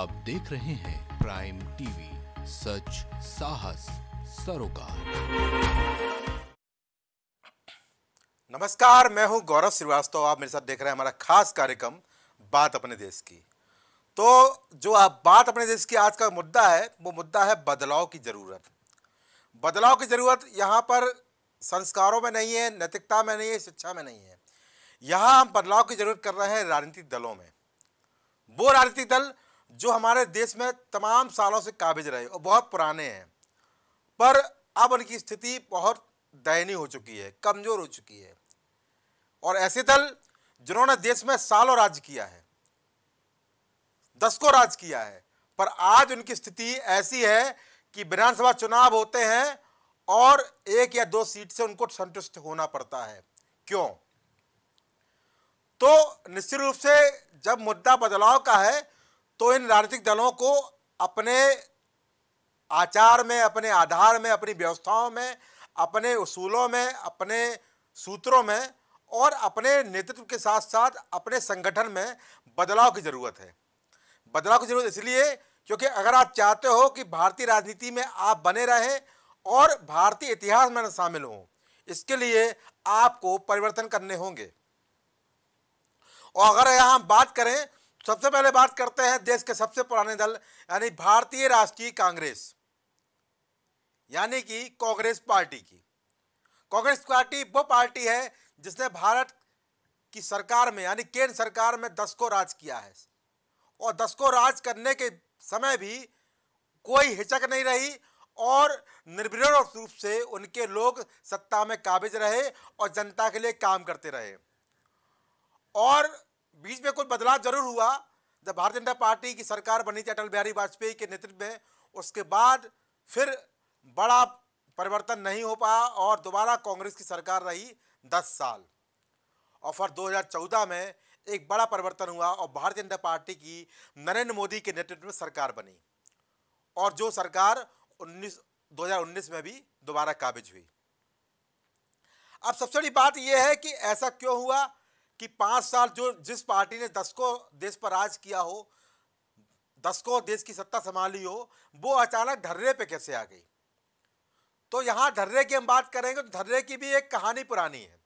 आप देख रहे हैं प्राइम टीवी सच साहस सरोकार नमस्कार मैं हूं गौरव श्रीवास्तव आप मेरे साथ देख रहे हैं हमारा खास कार्यक्रम बात अपने देश की तो जो आप बात अपने देश की आज का मुद्दा है वो मुद्दा है बदलाव की ज़रूरत बदलाव की ज़रूरत यहाँ पर संस्कारों में नहीं है नैतिकता में नहीं है शिक्षा में नहीं है यहाँ हम बदलाव की ज़रूरत कर रहे हैं राजनीतिक दलों में वो राजनीतिक दल जो हमारे देश में तमाम सालों से काबिज रहे और बहुत पुराने हैं पर अब उनकी स्थिति बहुत दयनीय हो चुकी है कमज़ोर हो चुकी है और ऐसे दल जिन्होंने देश में सालों राज किया है दशकों राज किया है पर आज उनकी स्थिति ऐसी है कि विधानसभा चुनाव होते हैं और एक या दो सीट से उनको संतुष्ट होना पड़ता है क्यों तो निश्चित रूप से जब मुद्दा बदलाव का है तो इन राजनीतिक दलों को अपने आचार में अपने आधार में अपनी व्यवस्थाओं में अपने उसूलों में अपने सूत्रों में और अपने नेतृत्व के साथ साथ अपने संगठन में बदलाव की ज़रूरत है बदलाव की ज़रूरत इसलिए क्योंकि अगर आप चाहते हो कि भारतीय राजनीति में आप बने रहें और भारतीय इतिहास में शामिल हों इसके लिए आपको परिवर्तन करने होंगे और अगर यहाँ हम बात करें सबसे पहले बात करते हैं देश के सबसे पुराने दल यानी भारतीय राष्ट्रीय कांग्रेस यानी कि कांग्रेस पार्टी की कांग्रेस पार्टी वो पार्टी है जिसने भारत की सरकार में यानी केंद्र सरकार में दस को राज किया है और दस को राज करने के समय भी कोई हिचक नहीं रही और निर्विरोध रूप से उनके लोग सत्ता में काबिज रहे और जनता के लिए काम करते रहे और बीच में कोई बदलाव जरूर हुआ जब भारतीय जनता पार्टी की सरकार बनी थी अटल बिहारी वाजपेयी के नेतृत्व में उसके बाद फिर बड़ा परिवर्तन नहीं हो पाया और दोबारा कांग्रेस की सरकार रही दस साल और फिर दो में एक बड़ा परिवर्तन हुआ और भारतीय जनता पार्टी की नरेंद्र मोदी के नेतृत्व में सरकार बनी और जो सरकार 19 2019 में भी दोबारा काबिज हुई अब सबसे बड़ी बात यह है कि ऐसा क्यों हुआ कि पाँच साल जो जिस पार्टी ने दस को देश पर राज किया हो दस को देश की सत्ता संभाली हो वो अचानक धर्रे पे कैसे आ गई तो यहाँ धर्रे की हम बात करेंगे तो धर्रे की भी एक कहानी पुरानी है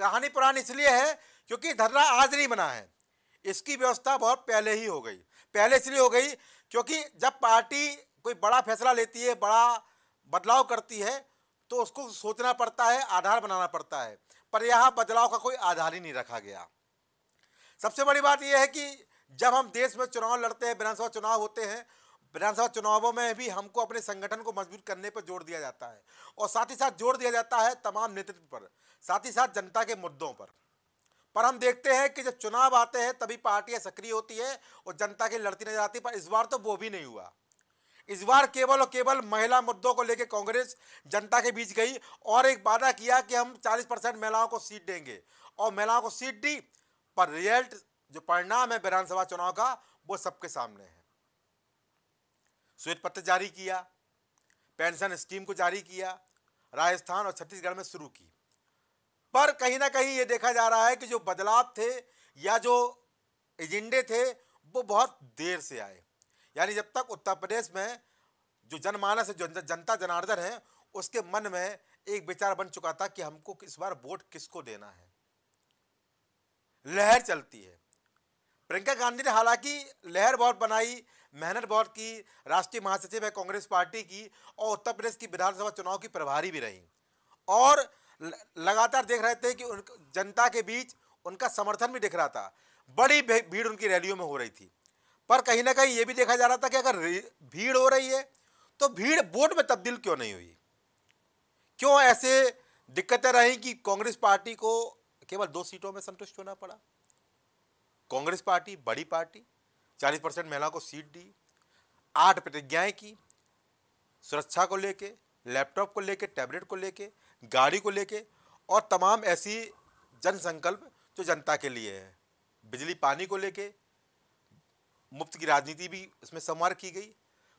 कहानी पुरानी इसलिए है क्योंकि धर्रा आज नहीं बना है इसकी व्यवस्था बहुत पहले ही हो गई पहले इसलिए हो गई क्योंकि जब पार्टी कोई बड़ा फैसला लेती है बड़ा बदलाव करती है तो उसको सोचना पड़ता है आधार बनाना पड़ता है पर यहाँ बदलाव का कोई आधार ही नहीं रखा गया सबसे बड़ी बात यह है कि जब हम देश में चुनाव लड़ते हैं विधानसभा चुनाव होते हैं विधानसभा चुनावों में भी हमको अपने संगठन को मजबूत करने पर जोर दिया जाता है और साथ ही साथ जोर दिया जाता है तमाम नेतृत्व पर साथ ही साथ जनता के मुद्दों पर पर हम देखते हैं कि जब चुनाव आते हैं तभी पार्टियां सक्रिय होती है और जनता के लड़ती नजर आती पर इस बार तो वो भी नहीं हुआ इस बार केवल और केवल महिला मुद्दों को लेकर कांग्रेस जनता के बीच गई और एक वादा किया कि हम 40 परसेंट महिलाओं को सीट देंगे और महिलाओं को सीट दी पर रिजल्ट जो परिणाम है विधानसभा चुनाव का वो सबके सामने है श्वेत पत्र जारी किया पेंशन स्कीम को जारी किया राजस्थान और छत्तीसगढ़ में शुरू की पर कहीं ना कहीं ये देखा जा रहा है कि जो बदलाव थे या जो एजेंडे थे वो बहुत देर से आए यानी जब तक उत्तर प्रदेश में जो जनमानस है जो जनता जनार्दन है उसके मन में एक विचार बन चुका था कि हमको इस बार वोट किसको देना है लहर चलती है प्रियंका गांधी ने हालांकि लहर बहुत बनाई मेहनत बहुत की राष्ट्रीय महासचिव है कांग्रेस पार्टी की और उत्तर प्रदेश की विधानसभा चुनाव की प्रभारी भी रही और लगातार देख रहे थे कि उन जनता के बीच उनका समर्थन भी दिख रहा था बड़ी भीड़ उनकी रैलियों में हो रही थी पर कहीं ना कहीं ये भी देखा जा रहा था कि अगर भीड़ हो रही है तो भीड़ वोट में तब्दील क्यों नहीं हुई क्यों ऐसे दिक्कतें रही कि कांग्रेस पार्टी को केवल दो सीटों में संतुष्ट होना पड़ा कांग्रेस पार्टी बड़ी पार्टी चालीस परसेंट महिलाओं को सीट दी आठ प्रतिज्ञाएं की सुरक्षा को लेके लैपटॉप को लेके टैबलेट को लेके गाड़ी को लेके और तमाम ऐसी जनसंकल्प जो जनता के लिए है बिजली पानी को लेके मुफ्त की राजनीति भी इसमें संवार की गई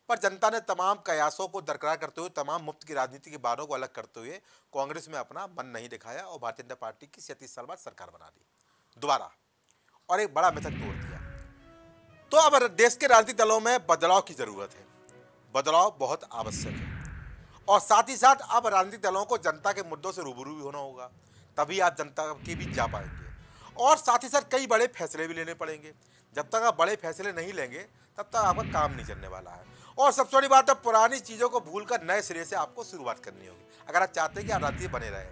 पर जनता ने तमाम कयासों को दरकरार करते हुए तमाम मुफ्त की राजनीति के बारों को अलग करते हुए कांग्रेस में अपना मन नहीं दिखाया और भारतीय जनता पार्टी की सैंतीस साल बाद सरकार बना दी दोबारा और एक बड़ा मिथक तोड़ दिया तो अब देश के राजनीतिक दलों में बदलाव की ज़रूरत है बदलाव बहुत आवश्यक है और साथ ही साथ अब राजनीतिक दलों को जनता के मुद्दों से रूबरू भी होना होगा तभी आप जनता के बीच जा पाएंगे और साथ ही साथ कई बड़े फैसले भी लेने पड़ेंगे जब तक आप बड़े फैसले नहीं लेंगे तब तक आपका काम नहीं चलने वाला है और सबसे बड़ी बात है पुरानी चीज़ों को भूल नए सिरे से आपको शुरुआत करनी होगी अगर आप चाहते हैं कि आप राजनीति बने रहें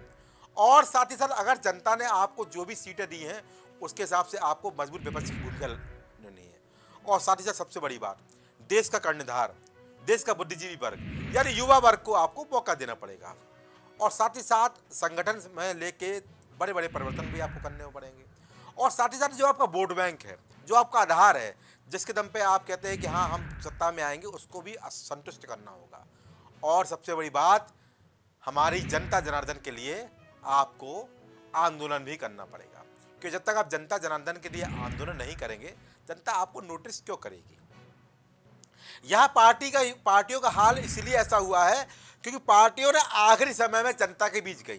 और साथ ही साथ अगर जनता ने आपको जो भी सीटें दी हैं उसके हिसाब से आपको मजबूत विपक्ष की भूमिका लेनी है और साथ ही साथ सबसे बड़ी बात देश का कर्णधार देश का बुद्धिजीवी वर्ग यानी युवा वर्ग को आपको मौका देना पड़ेगा और साथ ही साथ संगठन में लेके बड़े बड़े परिवर्तन भी आपको करने पड़ेंगे और साथ ही साथ जो आपका वोट बैंक है जो आपका आधार है जिसके दम पे आप कहते हैं कि हाँ हम सत्ता में आएंगे उसको भी संतुष्ट करना होगा और सबसे बड़ी बात हमारी जनता जनार्दन के लिए आपको आंदोलन भी करना पड़ेगा क्योंकि जब तक आप जनता जनार्दन के लिए आंदोलन नहीं करेंगे जनता आपको नोटिस क्यों करेगी यह पार्टी का पार्टियों का हाल इसलिए ऐसा हुआ है क्योंकि पार्टियों ने आखिरी समय में जनता के बीच गई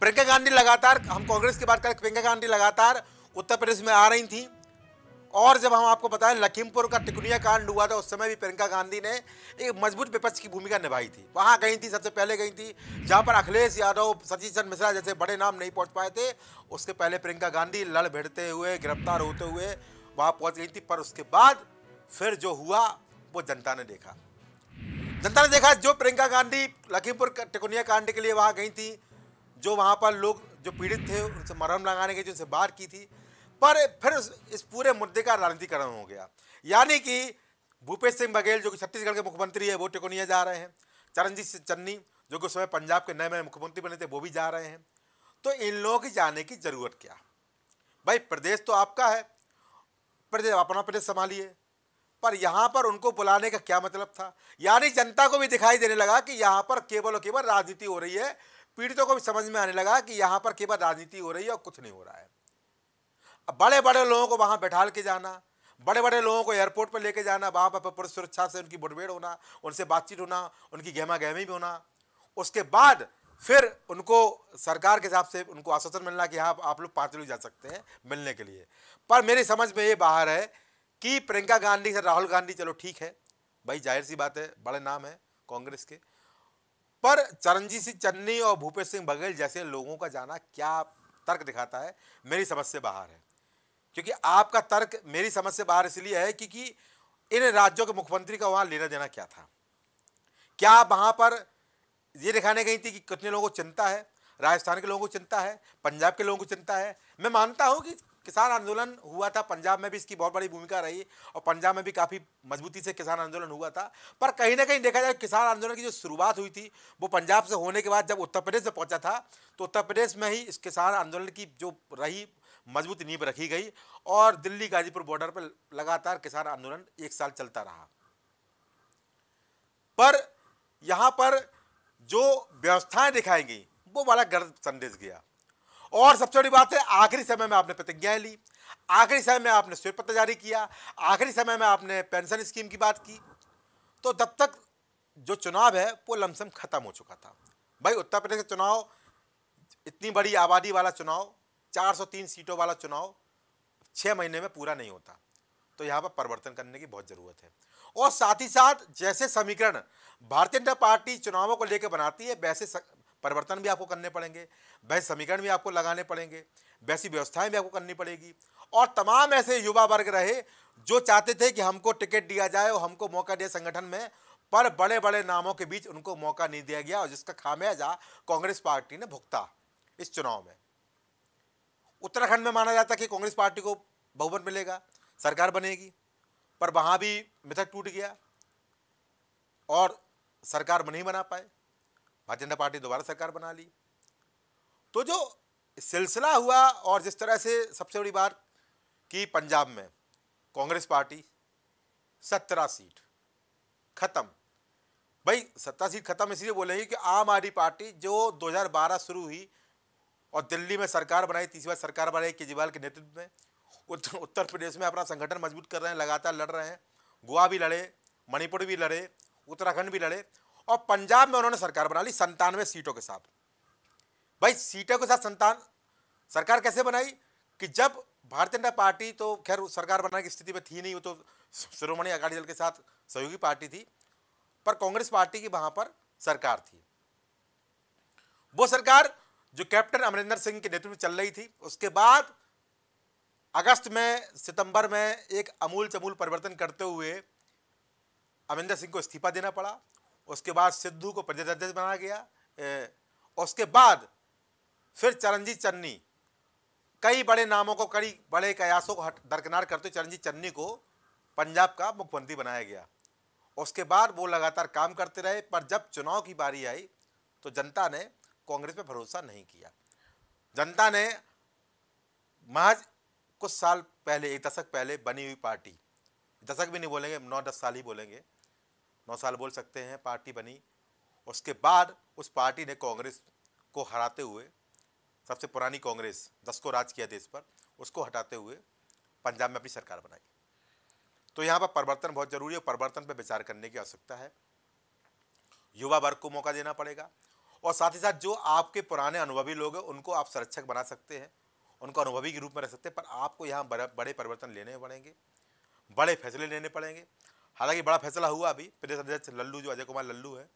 प्रियंका गांधी लगातार हम कांग्रेस की बात करें प्रियंका गांधी लगातार उत्तर प्रदेश में आ रही थी और जब हम आपको बताएं लखीमपुर का टिकुनिया कांड हुआ था उस समय भी प्रियंका गांधी ने एक मजबूत विपक्ष की भूमिका निभाई थी वहाँ गई थी सबसे पहले गई थी जहाँ पर अखिलेश यादव सचिन चंद मिश्रा जैसे बड़े नाम नहीं पहुँच पाए थे उसके पहले प्रियंका गांधी लड़ भिड़ते हुए गिरफ्तार होते हुए वहाँ पहुँच गई थी पर उसके बाद फिर जो हुआ वो जनता ने देखा जनता ने देखा जो प्रियंका गांधी लखीमपुर टिकुनिया कांड के लिए वहाँ गई थी जो वहाँ पर लोग जो पीड़ित थे उनसे मरहम लगाने के जो उनसे बात की थी पर फिर इस पूरे मुद्दे का राजनीतिकरण हो गया यानी कि भूपेश सिंह बघेल जो कि छत्तीसगढ़ के मुख्यमंत्री है वो टिकोनिया जा रहे हैं चरणजीत चन्नी जो कि उस समय पंजाब के नए नए मुख्यमंत्री बने थे वो भी जा रहे हैं तो इन लोगों की जाने की ज़रूरत क्या भाई प्रदेश तो आपका है प्रदेश अपना प्रदेश संभालिए पर यहाँ पर उनको बुलाने का क्या मतलब था यानी जनता को भी दिखाई देने लगा कि यहाँ पर केवल और केवल राजनीति हो रही है पीड़ितों को भी समझ में आने लगा कि यहाँ पर केवल राजनीति हो रही है और कुछ नहीं हो रहा है अब बड़े बड़े लोगों को वहाँ बैठा के जाना बड़े बड़े लोगों को एयरपोर्ट पर लेके जाना वहाँ पर पूरी सुरक्षा से उनकी मुठभेड़ होना उनसे बातचीत होना उनकी गहमा गहमी भी होना उसके बाद फिर उनको सरकार के हिसाब से उनको आश्वासन मिलना कि हाँ आप लोग पाँच लोग जा सकते हैं मिलने के लिए पर मेरी समझ में ये बाहर है कि प्रियंका गांधी से राहुल गांधी चलो ठीक है भाई जाहिर सी बात है बड़े नाम है कांग्रेस के पर चरणजीत सिंह चन्नी और भूपेश सिंह बघेल जैसे लोगों का जाना क्या तर्क दिखाता है मेरी समझ से बाहर है क्योंकि आपका तर्क मेरी समझ से बाहर इसलिए है क्योंकि इन राज्यों के मुख्यमंत्री का वहाँ लेना देना क्या था क्या वहाँ पर ये दिखाने गई थी कि कितने लोगों को चिंता है राजस्थान के लोगों को चिंता है पंजाब के लोगों को चिंता है मैं मानता हूँ कि किसान आंदोलन हुआ था पंजाब में भी इसकी बहुत बड़ी भूमिका रही और पंजाब में भी काफ़ी मजबूती से किसान आंदोलन हुआ था पर कहीं ना कहीं देखा जाए किसान आंदोलन की जो शुरुआत हुई थी वो पंजाब से होने के बाद जब उत्तर प्रदेश से पहुंचा था तो उत्तर प्रदेश में ही इस किसान आंदोलन की जो रही मजबूत नींव रखी गई और दिल्ली गाजीपुर बॉर्डर पर लगातार किसान आंदोलन एक साल चलता रहा पर यहाँ पर जो व्यवस्थाएं दिखाई गई वो वाला गलत संदेश गया और सबसे बड़ी बात है आखिरी समय में आपने प्रतिज्ञाएं ली आखिरी समय में आपने श्वेत पत्र जारी किया आखिरी समय में आपने पेंशन स्कीम की बात की तो तब तक जो चुनाव है वो लमसम खत्म हो चुका था भाई उत्तर प्रदेश का चुनाव इतनी बड़ी आबादी वाला चुनाव 403 सीटों वाला चुनाव छः महीने में पूरा नहीं होता तो यहाँ पर परिवर्तन करने की बहुत ज़रूरत है और साथ ही साथ जैसे समीकरण भारतीय जनता पार्टी चुनावों को लेकर बनाती है वैसे परिवर्तन भी आपको करने पड़ेंगे वैसे समीकरण भी आपको लगाने पड़ेंगे वैसी व्यवस्थाएं भी आपको करनी पड़ेगी और तमाम ऐसे युवा वर्ग रहे जो चाहते थे कि हमको टिकट दिया जाए और हमको मौका दिया संगठन में पर बड़े बड़े नामों के बीच उनको मौका नहीं दिया गया और जिसका खामियाजा कांग्रेस पार्टी ने भुगता इस चुनाव में उत्तराखंड में माना जाता कि कांग्रेस पार्टी को बहुमत मिलेगा सरकार बनेगी पर वहाँ भी मिथक टूट गया और सरकार नहीं बना पाए भारतीय जनता पार्टी दोबारा सरकार बना ली तो जो सिलसिला हुआ और जिस तरह से सबसे बड़ी बात कि पंजाब में कांग्रेस पार्टी सत्रह सीट खत्म भाई सत्रह सीट खत्म इसलिए बोले कि आम आदमी पार्टी जो 2012 शुरू हुई और दिल्ली में सरकार बनाई तीसरी बार सरकार बनाई केजरीवाल के नेतृत्व में उत्तर प्रदेश में अपना संगठन मजबूत कर रहे हैं लगातार लड़ रहे हैं गोवा भी लड़े मणिपुर भी लड़े उत्तराखंड भी लड़े और पंजाब में उन्होंने सरकार बना ली संतानवे सीटों के साथ भाई सीटों के साथ संतान सरकार कैसे बनाई कि जब भारतीय जनता पार्टी तो खैर सरकार बनाने की स्थिति में थी नहीं वो तो श्रोमणी अकाली दल के साथ सहयोगी पार्टी थी पर कांग्रेस पार्टी की वहां पर सरकार थी वो सरकार जो कैप्टन अमरिंदर सिंह के नेतृत्व में चल रही थी उसके बाद अगस्त में सितंबर में एक अमूल चमूल परिवर्तन करते हुए अमरिंदर सिंह को इस्तीफा देना पड़ा उसके बाद सिद्धू को प्रदेश अध्यक्ष बनाया गया ए, उसके बाद फिर चरणजीत चन्नी कई बड़े नामों को कई बड़े कयासों को दरकिनार करते चरणजीत चन्नी को पंजाब का मुख्यमंत्री बनाया गया उसके बाद वो लगातार काम करते रहे पर जब चुनाव की बारी आई तो जनता ने कांग्रेस पर भरोसा नहीं किया जनता ने महज कुछ साल पहले एक दशक पहले बनी हुई पार्टी दशक भी नहीं बोलेंगे नौ दस साल ही बोलेंगे नौ साल बोल सकते हैं पार्टी बनी उसके बाद उस पार्टी ने कांग्रेस को हराते हुए सबसे पुरानी कांग्रेस दस को राज किया देश पर उसको हटाते हुए पंजाब में अपनी सरकार बनाई तो यहाँ पर परिवर्तन बहुत जरूरी है परिवर्तन पर विचार करने की आवश्यकता है युवा वर्ग को मौका देना पड़ेगा और साथ ही साथ जो आपके पुराने अनुभवी लोग हैं उनको आप संरक्षक बना सकते हैं उनको अनुभवी के रूप में रख सकते हैं पर आपको यहाँ बड़े परिवर्तन लेने पड़ेंगे बड़े फैसले लेने पड़ेंगे हालांकि बड़ा फैसला हुआ अभी प्रदेश अध्यक्ष लल्लू जो अजय कुमार लल्लू है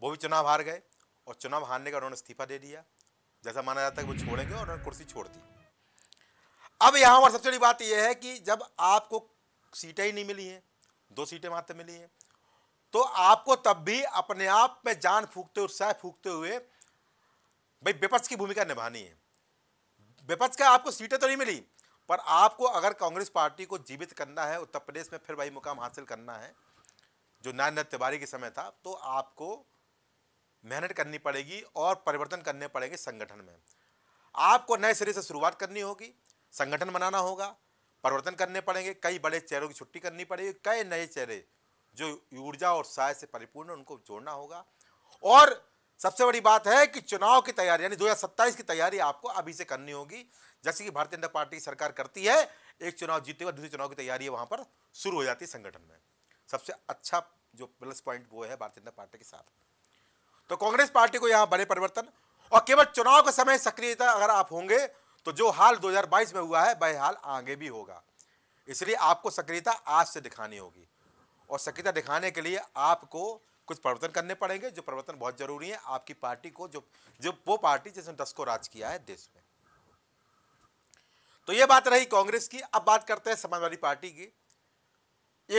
वो भी चुनाव हार गए और चुनाव हारने का उन्होंने इस्तीफा दे दिया जैसा माना जाता है वो छोड़ेंगे और उन्होंने कुर्सी छोड़ दी अब यहाँ पर सबसे बड़ी बात यह है कि जब आपको सीटें ही नहीं मिली हैं दो सीटें मात्र मिली हैं तो आपको तब भी अपने आप में जान फूकते उत्साह फूकते हुए भाई विपक्ष की भूमिका निभानी है विपक्ष का आपको सीटें तो नहीं मिली पर आपको अगर कांग्रेस पार्टी को जीवित करना है उत्तर प्रदेश में फिर वही मुकाम हासिल करना है जो नारायणनाथ तिवारी के समय था तो आपको मेहनत करनी पड़ेगी और परिवर्तन करने पड़ेंगे संगठन में आपको नए सिरे से शुरुआत करनी होगी संगठन बनाना होगा परिवर्तन करने पड़ेंगे कई बड़े चेहरों की छुट्टी करनी पड़ेगी कई नए चेहरे जो ऊर्जा और साय से परिपूर्ण उनको जोड़ना होगा और सबसे बड़ी बात है कि चुनाव की तैयारी यानी दो की तैयारी आपको अभी से करनी होगी जैसे कि भारतीय जनता पार्टी की सरकार करती है एक चुनाव हुए दूसरे चुनाव की तैयारी वहां पर शुरू हो जाती है संगठन में सबसे अच्छा जो प्लस पॉइंट वो है भारतीय जनता पार्टी के साथ तो कांग्रेस पार्टी को यहां बड़े परिवर्तन और केवल चुनाव के समय सक्रियता अगर आप होंगे तो जो हाल 2022 में हुआ है वह हाल आगे भी होगा इसलिए आपको सक्रियता आज से दिखानी होगी और सक्रियता दिखाने के लिए आपको कुछ परिवर्तन करने पड़ेंगे जो परिवर्तन बहुत जरूरी है आपकी पार्टी को जो जो वो पार्टी जिसने दस को राज किया है देश में तो ये बात रही कांग्रेस की अब बात करते हैं समाजवादी पार्टी की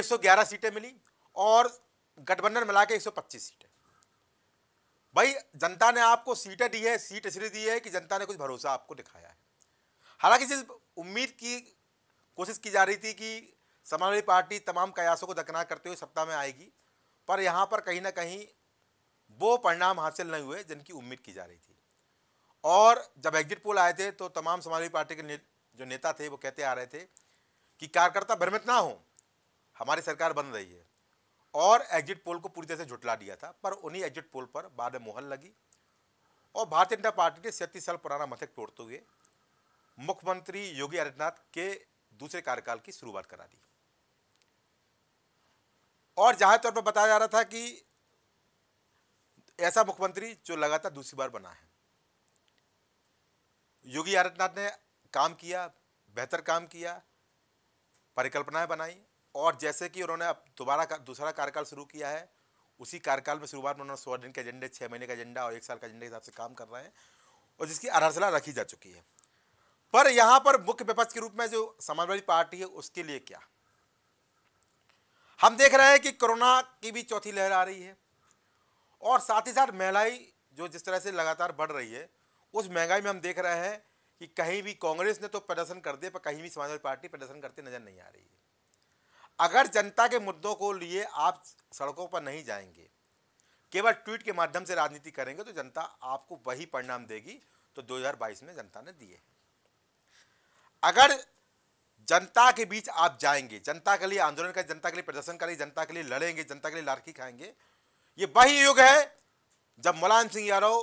111 सीटें मिली और गठबंधन मिला के 125 सीटें भाई जनता ने आपको सीटें दी है सीट इसलिए दी है कि जनता ने कुछ भरोसा आपको दिखाया है हालांकि जिस उम्मीद की कोशिश की जा रही थी कि समाजवादी पार्टी तमाम कयासों को दकना करते हुए सत्ता में आएगी पर यहाँ पर कहीं ना कहीं वो परिणाम हासिल नहीं हुए जिनकी उम्मीद की जा रही थी और जब एग्जिट पोल आए थे तो तमाम समाजवादी पार्टी के ने, जो नेता थे वो कहते आ रहे थे कि कार्यकर्ता भ्रमित ना हो हमारी सरकार बन रही है और एग्जिट पोल को पूरी तरह से झुटला दिया था पर उन्हीं एग्जिट पोल पर बाद में मोहर लगी और भारतीय जनता पार्टी ने सैंतीस साल पुराना मथक तोड़ते हुए मुख्यमंत्री योगी आदित्यनाथ के दूसरे कार्यकाल की शुरुआत करा दी और जाहिर तौर पर बताया जा रहा था कि ऐसा मुख्यमंत्री जो लगातार दूसरी बार बना है योगी आदित्यनाथ ने काम किया बेहतर काम किया परिकल्पनाएं बनाई और जैसे कि उन्होंने अब दोबारा का, दूसरा कार्यकाल शुरू किया है उसी कार्यकाल में शुरुआत में उन्होंने सौ दिन के एजेंडे छः महीने का एजेंडा और एक साल का एजेंडे के हिसाब से काम कर रहे हैं और जिसकी आधारशिला रखी जा चुकी है पर यहाँ पर मुख्य विपक्ष के रूप में जो समाजवादी पार्टी है उसके लिए क्या हम देख रहे हैं कि कोरोना की भी चौथी लहर आ रही है और साथ ही साथ महंगाई जो जिस तरह से लगातार बढ़ रही है उस महंगाई में हम देख रहे हैं कि कहीं भी कांग्रेस ने तो प्रदर्शन कर दिया पर कहीं भी समाजवादी पार्टी प्रदर्शन करते नज़र नहीं आ रही है अगर जनता के मुद्दों को लिए आप सड़कों पर नहीं जाएंगे केवल ट्वीट के माध्यम से राजनीति करेंगे तो जनता आपको वही परिणाम देगी तो 2022 में जनता ने दिए अगर जनता के बीच आप जाएंगे जनता के लिए आंदोलन करें जनता के लिए प्रदर्शन करें जनता के लिए लड़ेंगे जनता के लिए लारखी खाएंगे ये वही युग है जब मुलायम सिंह यादव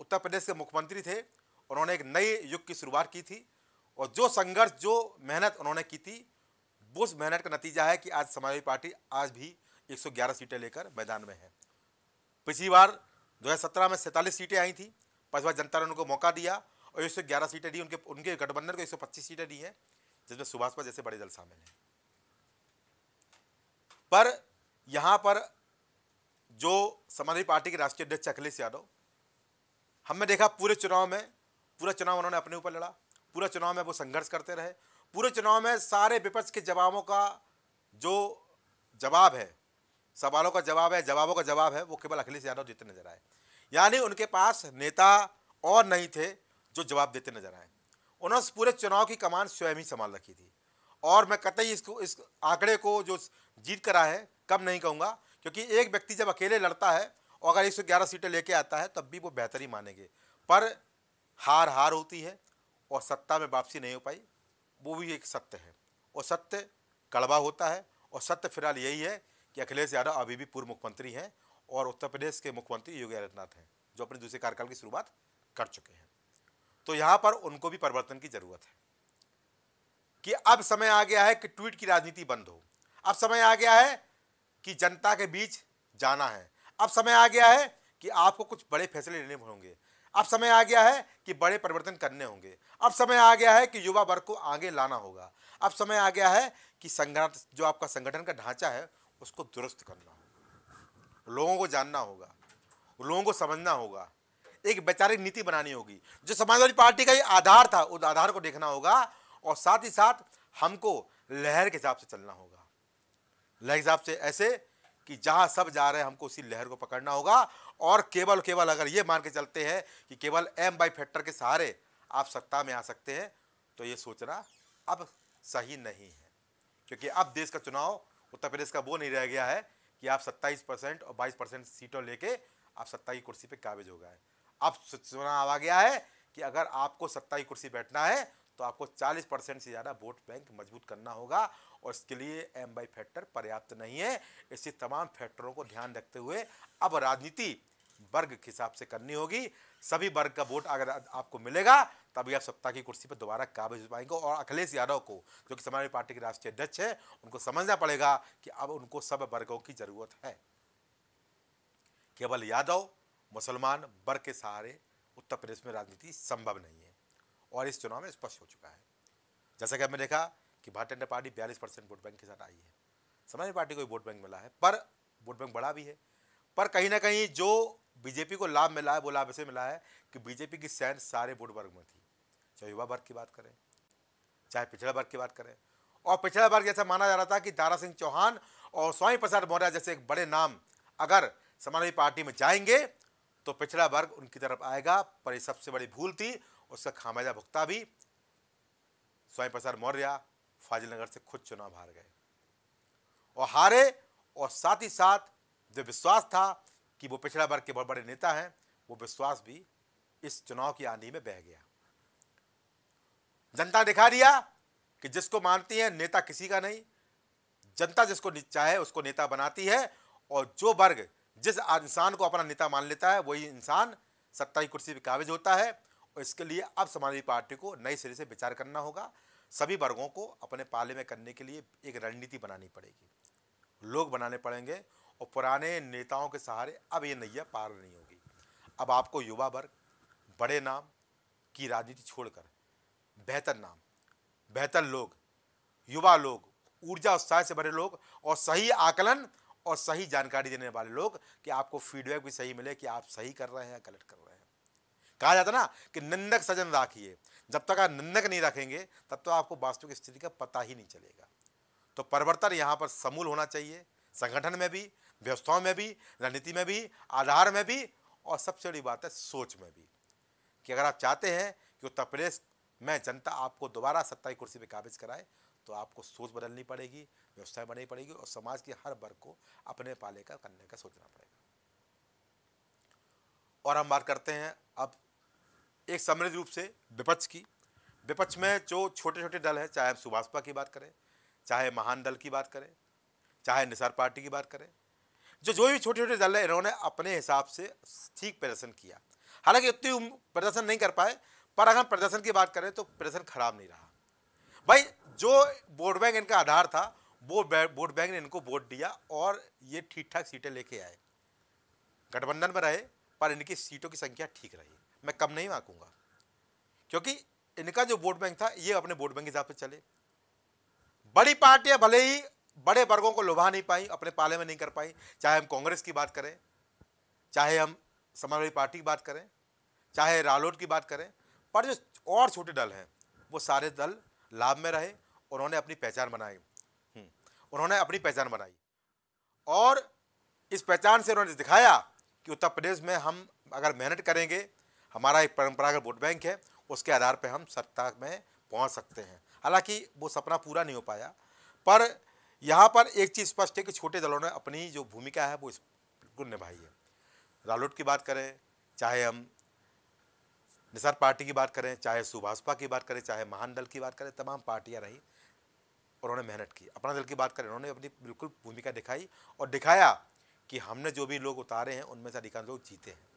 उत्तर प्रदेश के मुख्यमंत्री थे उन्होंने एक नए युग की शुरुआत की थी और जो संघर्ष जो मेहनत उन्होंने की थी उस मेहनत का नतीजा है कि आज समाजवादी पार्टी आज भी 111 सीटें लेकर मैदान में है पिछली बार 2017 में सैंतालीस सीटें आई थी पांच बार जनता ने उनको मौका दिया और 111 सीटें दी उनके उनके गठबंधन को 125 सीटें दी हैं जिसमें सुभाषपा जैसे बड़े दल शामिल हैं पर यहाँ पर जो समाजवादी पार्टी के राष्ट्रीय अध्यक्ष अखिलेश यादव हमने देखा पूरे चुनाव में पूरा चुनाव उन्होंने अपने ऊपर लड़ा पूरा चुनाव में वो संघर्ष करते रहे पूरे चुनाव में सारे विपक्ष के जवाबों का जो जवाब है सवालों का जवाब है जवाबों का जवाब है वो केवल अखिलेश यादव देते नजर आए यानी उनके पास नेता और नहीं थे जो जवाब देते नजर आए उन्होंने पूरे चुनाव की कमान स्वयं ही संभाल रखी थी और मैं कतई इसको इस आंकड़े को जो जीत करा है कम नहीं कहूँगा क्योंकि एक व्यक्ति जब अकेले लड़ता है और अगर एक सीटें लेके आता है तब भी वो बेहतर ही मानेंगे पर हार हार होती है और सत्ता में वापसी नहीं हो पाई वो भी एक सत्य है और सत्य कड़वा होता है और सत्य फिलहाल यही है कि अखिलेश यादव अभी भी पूर्व मुख्यमंत्री हैं और उत्तर प्रदेश के मुख्यमंत्री योगी आदित्यनाथ हैं जो अपने दूसरे कार्यकाल की शुरुआत कर चुके हैं तो यहां पर उनको भी परिवर्तन की ज़रूरत है कि अब समय आ गया है कि ट्वीट की राजनीति बंद हो अब समय आ गया है कि जनता के बीच जाना है अब समय आ गया है कि आपको कुछ बड़े फैसले लेने होंगे अब समय आ गया है कि बड़े परिवर्तन करने होंगे अब समय आ गया है कि युवा वर्ग को आगे लाना होगा अब समय आ गया है कि संगठन जो आपका संगठन का ढांचा है उसको दुरुस्त करना होगा लोगों को जानना होगा लोगों को समझना होगा एक वैचारिक नीति बनानी होगी जो समाजवादी पार्टी का ये आधार था उस आधार को देखना होगा और साथ ही साथ हमको लहर के हिसाब से चलना होगा लहर के हिसाब से ऐसे कि जहाँ सब जा रहे हैं हमको उसी लहर को पकड़ना होगा और केवल केवल अगर ये मान के चलते हैं कि केवल एम बाई फैक्टर के सहारे आप सत्ता में आ सकते हैं तो ये सोचना अब सही नहीं है क्योंकि अब देश का चुनाव उत्तर प्रदेश का वो नहीं रह गया है कि आप 27 परसेंट और 22 परसेंट सीटों लेके आप सत्ता की कुर्सी पे काबिज हो गए अब चुनाव आ गया है कि अगर आपको सत्ता की कुर्सी बैठना है तो आपको 40 परसेंट से ज़्यादा वोट बैंक मजबूत करना होगा और इसके लिए एम बाई फैक्टर पर्याप्त नहीं है इसी तमाम फैक्टरों को ध्यान रखते हुए अब राजनीति वर्ग के हिसाब से करनी होगी सभी वर्ग का वोट अगर आपको मिलेगा तभी आप सत्ता की कुर्सी पर दोबारा काबिज हो पाएंगे और अखिलेश यादव को जो कि समाजवादी पार्टी के राष्ट्रीय अध्यक्ष हैं उनको समझना पड़ेगा कि अब उनको सब वर्गों की जरूरत है केवल यादव मुसलमान वर्ग के सहारे उत्तर प्रदेश में राजनीति संभव नहीं है और इस चुनाव में स्पष्ट हो चुका है जैसा कि हमने देखा कि भारतीय जनता पार्टी बयालीस परसेंट वोट बैंक के साथ आई है समाजवादी पार्टी को भी वोट बैंक मिला है पर वोट बैंक बड़ा भी है पर कहीं ना कहीं जो बीजेपी को लाभ मिला है वो लाभ ऐसे मिला है कि बीजेपी की सैन सारे वोट वर्ग में थी चाहे युवा वर्ग की बात करें चाहे पिछड़ा वर्ग की बात करें और पिछड़ा वर्ग जैसा माना जा रहा था कि दारा सिंह चौहान और स्वामी प्रसाद मौर्य जैसे एक बड़े नाम अगर समाजवादी पार्टी में जाएंगे तो पिछड़ा वर्ग उनकी तरफ आएगा पर यह सबसे बड़ी भूल थी उसका खामेजा भुगता भी स्वयं प्रसाद मौर्य फाजिलनगर से खुद चुनाव हार गए और हारे और साथ ही साथ जो विश्वास था कि वो पिछड़ा वर्ग के बहुत बड़े नेता हैं वो विश्वास भी इस चुनाव की आंधी में बह गया जनता दिखा दिया कि जिसको मानती है नेता किसी का नहीं जनता जिसको चाहे उसको नेता बनाती है और जो वर्ग जिस इंसान को अपना नेता मान लेता है वही इंसान सत्ता की कुर्सी पर काबिज होता है और इसके लिए अब समाजवादी पार्टी को नए सिरे से विचार करना होगा सभी वर्गों को अपने पाले में करने के लिए एक रणनीति बनानी पड़ेगी लोग बनाने पड़ेंगे और पुराने नेताओं के सहारे अब ये नैया पार नहीं होगी अब आपको युवा वर्ग बड़े नाम की राजनीति छोड़कर बेहतर नाम बेहतर लोग युवा लोग ऊर्जा उत्साह से भरे लोग और सही आकलन और सही जानकारी देने वाले लोग कि आपको फीडबैक भी सही मिले कि आप सही कर रहे हैं या गलत कर रहे हैं कहा जाता ना कि नंदक सजन राखिए जब तक आप नंदक नहीं रखेंगे तब तो आपको वास्तविक स्थिति का पता ही नहीं चलेगा तो परिवर्तन यहाँ पर समूल होना चाहिए संगठन में भी व्यवस्थाओं में भी रणनीति में भी आधार में भी और सबसे बड़ी बात है सोच में भी कि अगर आप चाहते हैं कि उत्तर प्रदेश में जनता आपको दोबारा सत्ता की कुर्सी पर काबिज कराए तो आपको सोच बदलनी पड़ेगी व्यवस्था बनानी पड़ेगी और समाज के हर वर्ग को अपने पाले का करने का सोचना पड़ेगा और हम बात करते हैं अब एक समृद्ध रूप से विपक्ष की विपक्ष में जो छोटे छोटे दल हैं चाहे हम सुभाषपा की बात करें चाहे महान दल की बात करें चाहे निसार पार्टी की बात करें जो जो भी छोटे छोटे दल हैं इन्होंने अपने हिसाब से ठीक प्रदर्शन किया हालांकि उतनी प्रदर्शन नहीं कर पाए पर अगर हम प्रदर्शन की बात करें तो प्रदर्शन खराब नहीं रहा भाई जो वोट बैंक इनका आधार था वो वोट बैंक ने इनको वोट दिया और ये ठीक ठाक सीटें लेके आए गठबंधन में रहे पर इनकी सीटों की संख्या ठीक रही मैं कम नहीं आंकूंगा क्योंकि इनका जो वोट बैंक था ये अपने वोट बैंक के हिसाब से चले बड़ी पार्टियां भले ही बड़े वर्गों को लुभा नहीं पाई अपने पाले में नहीं कर पाई चाहे हम कांग्रेस की बात करें चाहे हम समाजवादी पार्टी की बात करें चाहे रालोद की बात करें पर जो और छोटे दल हैं वो सारे दल लाभ में रहे उन्होंने अपनी पहचान बनाई हम्म। उन्होंने अपनी पहचान बनाई और इस पहचान से उन्होंने दिखाया कि उत्तर प्रदेश में हम अगर मेहनत करेंगे हमारा एक परंपरागत वोट बैंक है उसके आधार पर हम सत्ता में पहुंच सकते हैं हालांकि वो सपना पूरा नहीं हो पाया पर यहाँ पर एक चीज़ स्पष्ट है कि छोटे दलों ने अपनी जो भूमिका है वो इस बिल्कुल निभाई है रालोट की बात करें चाहे हम निसार पार्टी की बात करें चाहे सुभाषपा की बात करें चाहे महान दल की बात करें तमाम पार्टियाँ रही उन्होंने मेहनत की अपना दिल की बात करें उन्होंने अपनी बिल्कुल भूमिका दिखाई और दिखाया कि हमने जो भी लोग उतारे हैं उनमें से अधिकांश लोग जीते हैं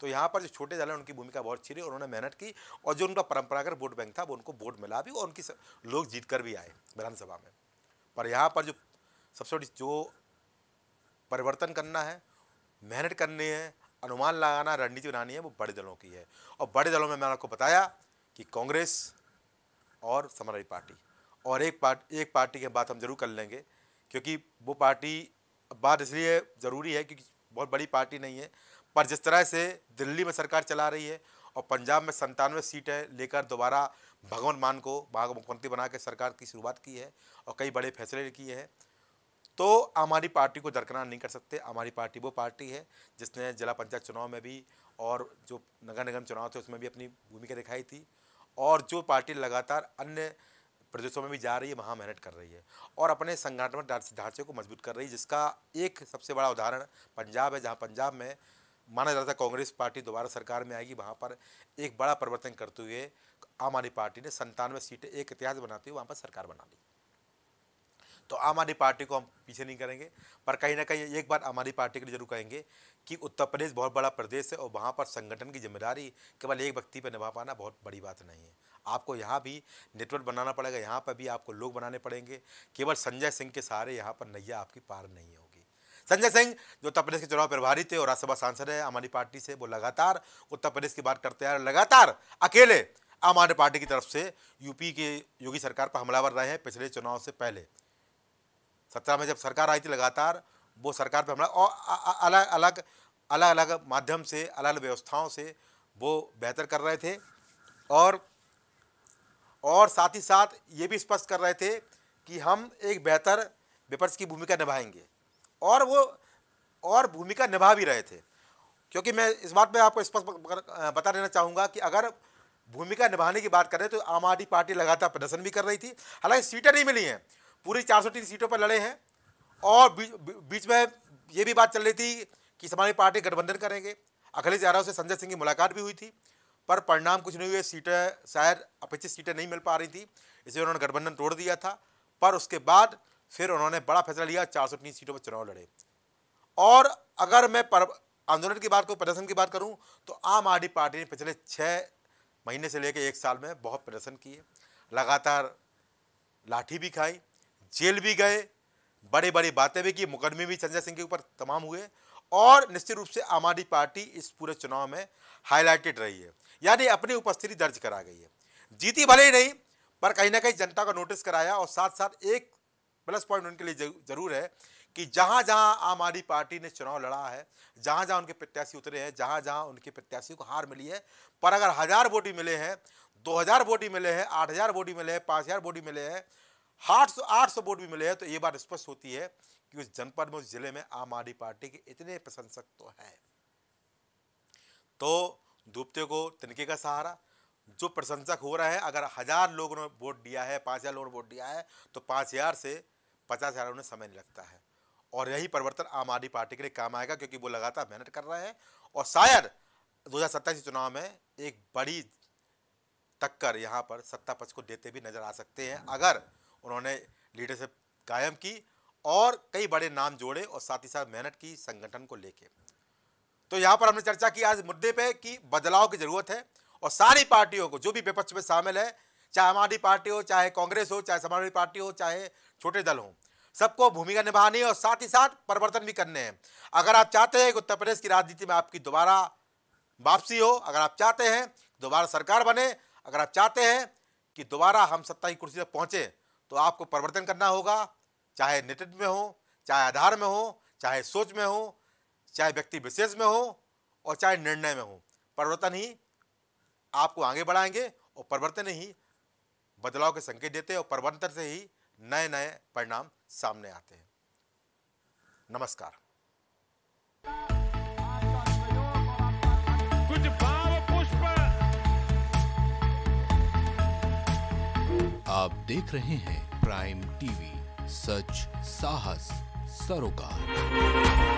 तो यहाँ पर जो छोटे दल हैं उनकी भूमिका बहुत अच्छी रही उन्होंने मेहनत की और जो उनका परंपरागत वोट बैंक था वो उनको वोट मिला भी और उनकी लोग जीत कर भी आए विधानसभा में पर यहाँ पर जो सबसे बड़ी जो परिवर्तन करना है मेहनत करनी है अनुमान लगाना रणनीति बनानी है वो बड़े दलों की है और बड़े दलों में मैंने आपको बताया कि कांग्रेस और समाजवादी पार्टी और एक पार्ट एक पार्टी की बात हम जरूर कर लेंगे क्योंकि वो पार्टी बात इसलिए ज़रूरी है क्योंकि बहुत बड़ी पार्टी नहीं है पर जिस तरह से दिल्ली में सरकार चला रही है और पंजाब में संतानवे सीटें लेकर दोबारा भगवान मान को वहाँ मुख्यमंत्री बना के सरकार की शुरुआत की है और कई बड़े फैसले किए हैं तो हमारी पार्टी को दरकनार नहीं कर सकते हमारी पार्टी वो पार्टी है जिसने जिला पंचायत चुनाव में भी और जो नगर निगम चुनाव थे उसमें भी अपनी भूमिका दिखाई थी और जो पार्टी लगातार अन्य प्रदेशों में भी जा रही है वहाँ मेहनत कर रही है और अपने संगठनात्मक ढांचे को मजबूत कर रही है जिसका एक सबसे बड़ा उदाहरण पंजाब है जहाँ पंजाब में माना जाता है कांग्रेस पार्टी दोबारा सरकार में आएगी वहाँ पर एक बड़ा परिवर्तन करते हुए आम आदमी पार्टी ने संतानवे सीटें एक इतिहास बनाते हुए वहाँ पर सरकार बना ली तो आम आदमी पार्टी को हम पीछे नहीं करेंगे पर कहीं ना कहीं एक बार आम आदमी पार्टी के लिए जरूर कहेंगे कि उत्तर प्रदेश बहुत बड़ा प्रदेश है और वहाँ पर संगठन की जिम्मेदारी केवल एक व्यक्ति पर निभा पाना बहुत बड़ी बात नहीं है आपको यहाँ भी नेटवर्क बनाना पड़ेगा यहाँ पर भी आपको लोग बनाने पड़ेंगे केवल संजय सिंह के सहारे यहाँ पर नैया आपकी पार नहीं होगी संजय सिंह जो उत्तर प्रदेश के चुनाव प्रभारी थे और राज्यसभा सांसद है आम पार्टी से वो लगातार उत्तर प्रदेश की बात करते हैं लगातार अकेले आम आदमी पार्टी की तरफ से यूपी के योगी सरकार पर हमलावर रहे हैं पिछले चुनाव से पहले सत्रह में जब सरकार आई थी लगातार वो सरकार पर हमला और अलग अलग अलग अलग माध्यम से अलग अलग व्यवस्थाओं से वो बेहतर कर रहे थे और और साथ ही साथ ये भी स्पष्ट कर रहे थे कि हम एक बेहतर विपक्ष की भूमिका निभाएंगे और वो और भूमिका निभा भी रहे थे क्योंकि मैं इस बात में आपको स्पष्ट बता देना चाहूँगा कि अगर भूमिका निभाने की बात करें तो आम आदमी पार्टी लगातार प्रदर्शन भी कर रही थी हालांकि सीटें नहीं मिली हैं पूरी चार सीटों पर लड़े हैं और बीच में ये भी बात चल रही थी कि समाजवादी पार्टी गठबंधन करेंगे अखिलेश यादव से संजय सिंह की मुलाकात भी हुई थी पर परिणाम कुछ नहीं हुए सीटें शायद अपेक्षित सीटें नहीं मिल पा रही थी इसलिए उन्होंने गठबंधन तोड़ दिया था पर उसके बाद फिर उन्होंने बड़ा फैसला लिया चार सौ सीटों पर चुनाव लड़े और अगर मैं पर आंदोलन की बात करूँ प्रदर्शन की बात करूँ तो आम आदमी पार्टी ने पिछले छः महीने से लेकर एक साल में बहुत प्रदर्शन किए लगातार लाठी भी खाई जेल भी गए बड़े बड़ी बातें भी की मुकदमे भी संजय सिंह के ऊपर तमाम हुए और निश्चित रूप से आम आदमी पार्टी इस पूरे चुनाव में हाईलाइटेड रही है यानी अपनी उपस्थिति दर्ज करा गई है जीती भले ही नहीं पर कहीं ना कहीं जनता को नोटिस कराया और साथ साथ एक प्लस पॉइंट उनके लिए जरूर है कि जहां जहां आम आदमी पार्टी ने चुनाव लड़ा है जहां जहाँ उनके प्रत्याशी उतरे हैं जहां जहां उनके प्रत्याशियों को हार मिली है पर अगर हज़ार वोट ही मिले हैं दो हज़ार वोट ही मिले हैं आठ हज़ार वोट ही मिले हैं पाँच हज़ार वोट ही मिले हैं आठ सौ आठ सौ वोट भी मिले हैं तो ये बात स्पष्ट होती है कि उस जनपद में उस जिले में आम आदमी पार्टी के इतने प्रशंसक तो हैं तो डूबते को तिनके का सहारा जो प्रशंसक हो रहा है अगर हज़ार लोगों ने वोट दिया है पाँच हज़ार लोगों ने वोट दिया है तो पाँच हज़ार से पचास हज़ार उन्हें समय नहीं लगता है और यही परिवर्तन आम आदमी पार्टी के लिए काम आएगा क्योंकि वो लगातार मेहनत कर रहे हैं और शायद दो हज़ार चुनाव में एक बड़ी टक्कर यहाँ पर सत्ता पक्ष को देते भी नजर आ सकते हैं अगर उन्होंने लीडरशिप कायम की और कई बड़े नाम जोड़े और साथ ही साथ मेहनत की संगठन को लेके तो यहाँ पर हमने चर्चा की आज मुद्दे पे कि बदलाव की ज़रूरत है और सारी पार्टियों को जो भी विपक्ष में शामिल है चाहे आम आदमी पार्टी हो चाहे कांग्रेस हो चाहे समाजवादी पार्टी हो चाहे छोटे दल हो सबको भूमिका निभानी है और साथ ही साथ परिवर्तन भी करने हैं अगर आप चाहते हैं कि उत्तर प्रदेश की राजनीति में आपकी दोबारा वापसी हो अगर आप चाहते हैं दोबारा सरकार बने अगर आप चाहते हैं कि दोबारा हम सत्ता की कुर्सी तक पहुँचे तो आपको परिवर्तन करना होगा चाहे नेतृत्व में हो चाहे आधार में हो चाहे सोच में हो चाहे व्यक्ति विशेष में हो और चाहे निर्णय में हो परिवर्तन ही आपको आगे बढ़ाएंगे और परिवर्तन ही बदलाव के संकेत देते हैं और परिवर्तन से ही नए नए परिणाम सामने आते हैं नमस्कार कुछ पुष्प आप देख रहे हैं प्राइम टीवी सच साहस सरोकार